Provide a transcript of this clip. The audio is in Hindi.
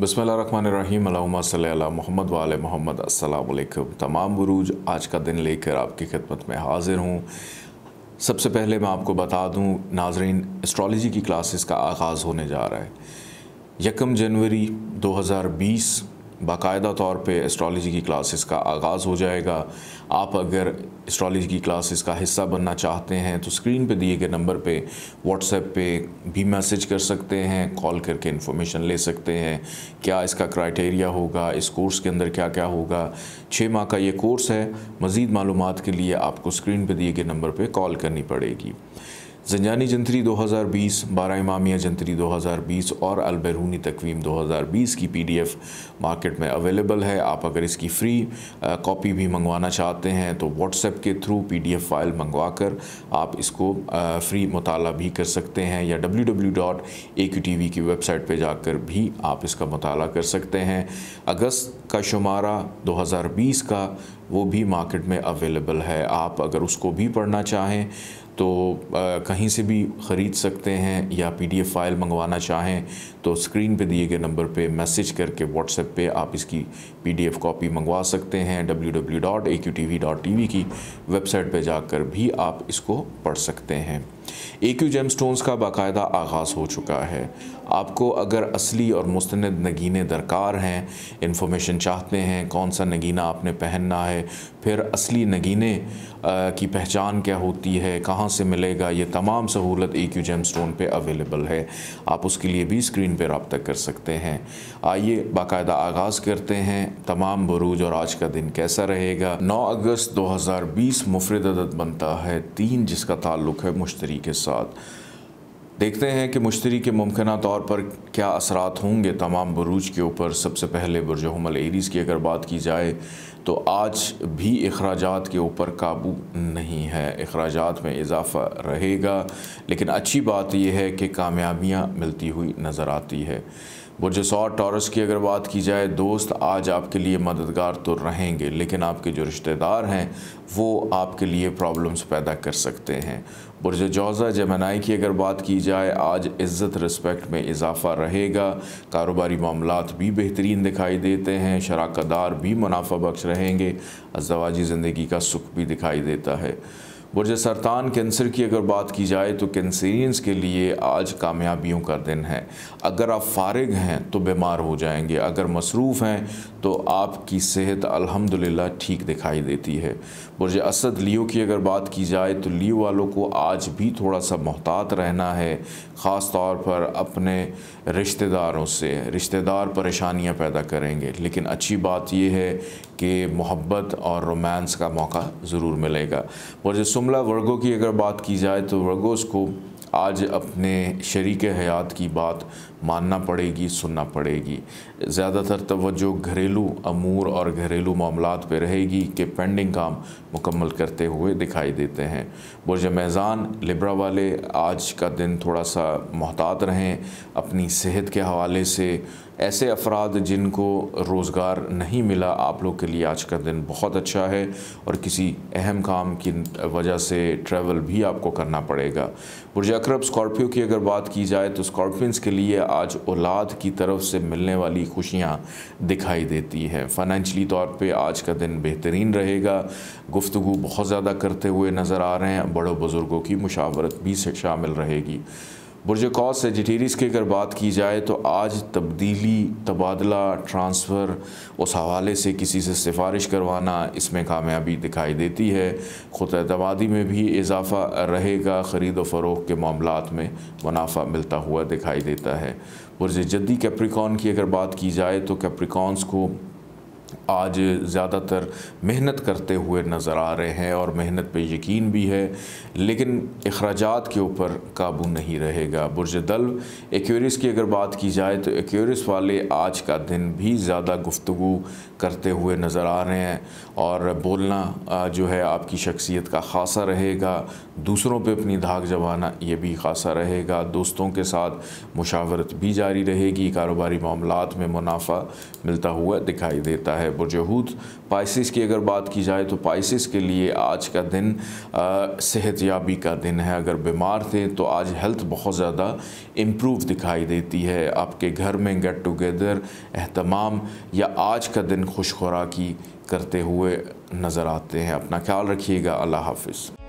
बसमीम मोहम्मद वाल मोहम्मद असलकम तमाम बुरूज आज का दिन लेकर आपकी खिदमत में हाजिर हूँ सबसे पहले मैं आपको बता दूँ नाजरीन एस्ट्रॉलोजी की क्लासेस का आगाज़ होने जा रहा है यकम जनवरी 2020 बाकायदा तौर पे एस्ट्रोलॉजी की क्लासेस का आगाज़ हो जाएगा आप अगर एस्ट्रोलॉजी की क्लासेस का हिस्सा बनना चाहते हैं तो स्क्रीन पे दिए गए नंबर पे व्हाट्सएप पे भी मैसेज कर सकते हैं कॉल करके इन्फॉर्मेशन ले सकते हैं क्या इसका क्राइटेरिया होगा इस कोर्स के अंदर क्या क्या होगा छः माह का ये कोर्स है मज़ीद मालूम के लिए आपको स्क्रीन पर दिए गए नंबर पर कॉल करनी पड़ेगी जंजानी जंतरी 2020, बारह इमामिया जंतरी 2020 और अलबैरूनी तकवीम 2020 की पीडीएफ मार्केट में अवेलेबल है आप अगर इसकी फ़्री कॉपी भी मंगवाना चाहते हैं तो व्हाट्सएप के थ्रू पीडीएफ फाइल मंगवा कर आप इसको फ़्री मुताल भी कर सकते हैं या W W dot A Q T V की वेबसाइट पर जाकर भी आप इसका मताल कर सकते हैं अगस्त का शुमारा 2020 का वो भी मार्केट में अवेलेबल है आप अगर उसको भी पढ़ना चाहें तो कहीं से भी ख़रीद सकते हैं या पीडीएफ फाइल मंगवाना चाहें तो स्क्रीन पे दिए गए नंबर पे मैसेज करके व्हाट्सएप पे आप इसकी पीडीएफ कॉपी मंगवा सकते हैं www.aqtv.tv की वेबसाइट पे जाकर भी आप इसको पढ़ सकते हैं ए क्यू जेम स्टोन्स का बाकायदा आगाज़ हो चुका है आपको अगर असली और मुस्ंद नगीने दरकार हैं इन्फॉर्मेशन चाहते हैं कौन सा नगीना आपने पहनना है फिर असली नगीने की पहचान क्या होती है कहाँ से मिलेगा ये तमाम सहूलत ए क्यू जेम स्टोन पर अवेलेबल है आप उसके लिए भी स्क्रीन पर रबता कर सकते हैं आइए बाकायदा आगाज़ करते हैं तमाम बरूज और आज का दिन कैसा रहेगा नौ अगस्त दो हज़ार बीस मुफरद अदद बनता है तीन जिसका ताल्लुक है मुश्तरी के साथ देखते हैं कि मुश्तरी के मुमकिन तौर पर क्या असरात होंगे तमाम बुरूज के ऊपर सबसे पहले बुरज हमल एरीज़ की अगर बात की जाए तो आज भी अखराज के ऊपर काबू नहीं है अखराज में इजाफ़ा रहेगा लेकिन अच्छी बात यह है कि कामयाबियाँ मिलती हुई नज़र आती है बुरज सौर टॉरस की अगर बात की जाए दोस्त आज आपके लिए मददगार तो रहेंगे लेकिन आपके जो रिश्तेदार हैं वो आपके लिए प्रॉब्लम्स पैदा कर सकते हैं बुरज जौज़ा जमनाई की अगर बात की जाए जाए आज इज़्ज़त रिस्पेक्ट में इजाफा रहेगा कारोबारी मामला भी बेहतरीन दिखाई देते हैं शराकदार भी मुनाफा बख्श रहेंगे अजवाजी ज़िंदगी का सुख भी दिखाई देता है बुरज सरतान कैंसर की अगर बात की जाए तो कैंसरियंस के लिए आज कामयाबियों का दिन है अगर आप फारग हैं तो बीमार हो जाएंगे अगर मसरूफ़ हैं तो आपकी सेहत अल्हम्दुलिल्लाह ठीक दिखाई देती है बुरज असद लियो की अगर बात की जाए तो लियो वालों को आज भी थोड़ा सा मोहतात रहना है ख़ास तौर पर अपने रिश्तेदारों से रिश्तेदार परेशानियाँ पैदा करेंगे लेकिन अच्छी बात यह है कि मोहब्बत और रोमांस का मौका ज़रूर मिलेगा जो शुमला वर्गों की अगर बात की जाए तो वर्गोस को आज अपने शरीक हयात की बात मानना पड़ेगी सुनना पड़ेगी ज़्यादातर तवज्जो घरेलू अमूर और घरेलू मामला पर रहेगी कि पेंडिंग काम मुकम्मल करते हुए दिखाई देते हैं बुरज मैज़ान लिब्रा वाले आज का दिन थोड़ा सा मोहतात रहें अपनी सेहत के हवाले से ऐसे अफराद जिनको रोज़गार नहीं मिला आप लोग के लिए आज का दिन बहुत अच्छा है और किसी अहम काम की वजह से ट्रैवल भी आपको करना पड़ेगा बुरज अक्रब स्कॉर्पियो की अगर बात की जाए तो स्कॉर्पियंस के लिए आज औलाद की तरफ से मिलने वाली खुशियाँ दिखाई देती है फाइनेंशली तौर पर आज का दिन बेहतरीन रहेगा गुफ्तु बहुत ज़्यादा करते हुए नज़र आ रहे हैं बड़ों बुज़ुर्गों की मुशावरत भी शामिल रहेगी बुरज कौस सेजिटेरिस की अगर बात की जाए तो आज तब्दीली तबादला ट्रांसफ़र उस हवाले से किसी से सिफारिश करवाना इसमें कामयाबी दिखाई देती है ख़ुद एतमादी में भी इजाफ़ा रहेगा ख़रीद व फ़रोग के मामलों में मुनाफा मिलता हुआ दिखाई देता है बुरज जद्दी कैप्रिकॉन की अगर बात की जाए तो कैप्रिकॉन्स को आज ज़्यादातर मेहनत करते हुए नज़र आ रहे हैं और मेहनत पे यकीन भी है लेकिन अखराज के ऊपर काबू नहीं रहेगा बुरज दल एक्यूरिस की अगर बात की जाए तो एक्यूरिस वाले आज का दिन भी ज़्यादा गुफ्तु करते हुए नज़र आ रहे हैं और बोलना जो है आपकी शख्सियत का खासा रहेगा दूसरों पे अपनी धाक जमाना ये भी खासा रहेगा दोस्तों के साथ मुशावरत भी जारी रहेगी कारोबारी मामला में मुनाफा मिलता हुआ दिखाई देता है पुरजहूद पाइसिस की अगर बात की जाए तो पाइसिस के लिए आज का दिन सेहत याबी का दिन है अगर बीमार थे तो आज हेल्थ बहुत ज़्यादा इम्प्रूव दिखाई देती है आपके घर में गेट टुगेदर अहतमाम या आज का दिन खुश खुराकी करते हुए नज़र आते हैं अपना ख्याल रखिएगा अल्लाह हाफिज़